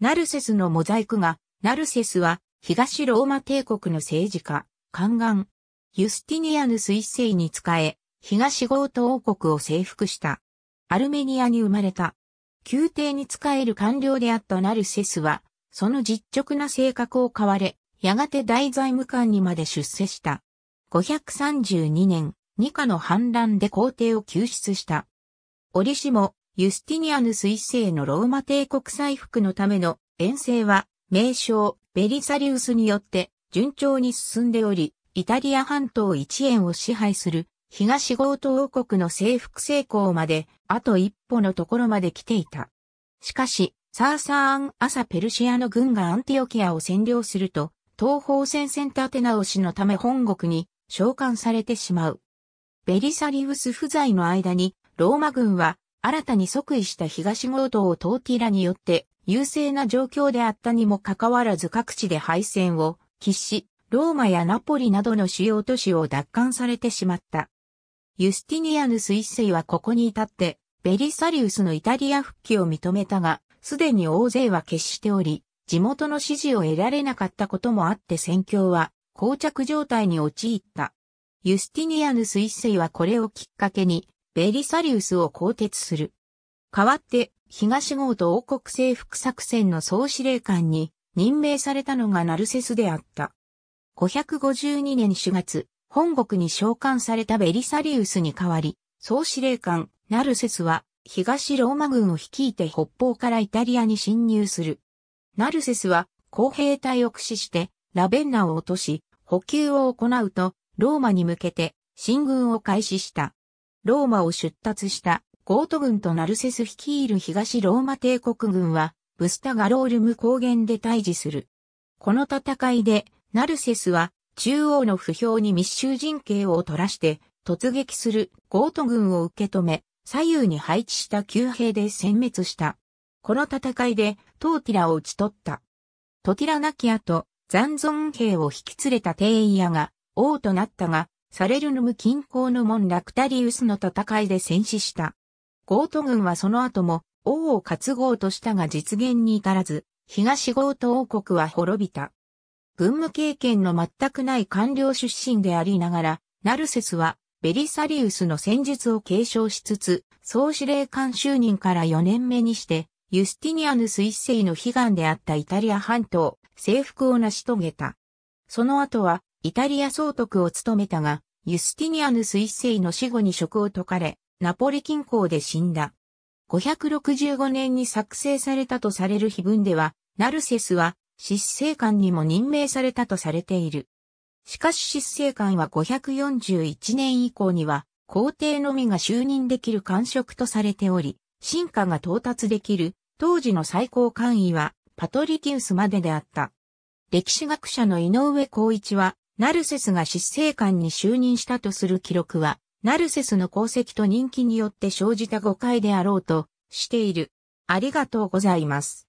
ナルセスのモザイク画、ナルセスは、東ローマ帝国の政治家、宦官、ユスティニアヌス一世に仕え、東ゴート王国を征服した。アルメニアに生まれた。宮廷に仕える官僚であったナルセスは、その実直な性格を買われ、やがて大財務官にまで出世した。532年、二課の反乱で皇帝を救出した。折しも、ユスティニアヌス一世のローマ帝国再復のための遠征は、名称、ベリサリウスによって順調に進んでおり、イタリア半島一円を支配する東豪東王国の征服成功まで、あと一歩のところまで来ていた。しかし、サーサーアン・アサ・ペルシアの軍がアンティオキアを占領すると、東方戦線立て直しのため本国に召喚されてしまう。ベリサリウス不在の間に、ローマ軍は新たに即位した東郷島をトーティラによって優勢な状況であったにもかかわらず各地で敗戦を喫し、ローマやナポリなどの主要都市を奪還されてしまった。ユスティニアヌス一世はここに至って、ベリサリウスのイタリア復帰を認めたが、すでに大勢は決しており、地元の支持を得られなかったこともあって戦況は膠着状態に陥った。ユスティニアヌス一世はこれをきっかけにベリサリウスを更迭する。代わって、東郷と王国征服作戦の総司令官に任命されたのがナルセスであった。552年4月、本国に召喚されたベリサリウスに代わり、総司令官、ナルセスは、東ローマ軍を率いて北方からイタリアに侵入する。ナルセスは、公兵隊を駆使して、ラベンナを落とし、補給を行うと、ローマに向けて、進軍を開始した。ローマを出立したゴート軍とナルセス率いる東ローマ帝国軍は、ブスタガロールム高原で対峙する。この戦いで、ナルセスは、中央の不評に密集陣形を取らして、突撃するゴート軍を受け止め、左右に配置した旧兵で殲滅した。この戦いで、トーティラを討ち取った。トティラナキアと残存兵を引き連れた帝イヤが王となったが、サレルヌム近郊の門ラクタリウスの戦いで戦死した。ゴート軍はその後も王を担ごうとしたが実現に至らず、東ゴート王国は滅びた。軍務経験の全くない官僚出身でありながら、ナルセスはベリサリウスの戦術を継承しつつ、総司令官就任から4年目にして、ユスティニアヌス一世の悲願であったイタリア半島、征服を成し遂げた。その後は、イタリア総督を務めたが、ユスティニアヌス一世の死後に職を解かれ、ナポリ近郊で死んだ。565年に作成されたとされる碑文では、ナルセスは執政官にも任命されたとされている。しかし執政官は541年以降には、皇帝のみが就任できる官職とされており、進化が到達できる当時の最高官位はパトリティウスまでであった。歴史学者の井上光一はナルセスが執政官に就任したとする記録は、ナルセスの功績と人気によって生じた誤解であろうとしている。ありがとうございます。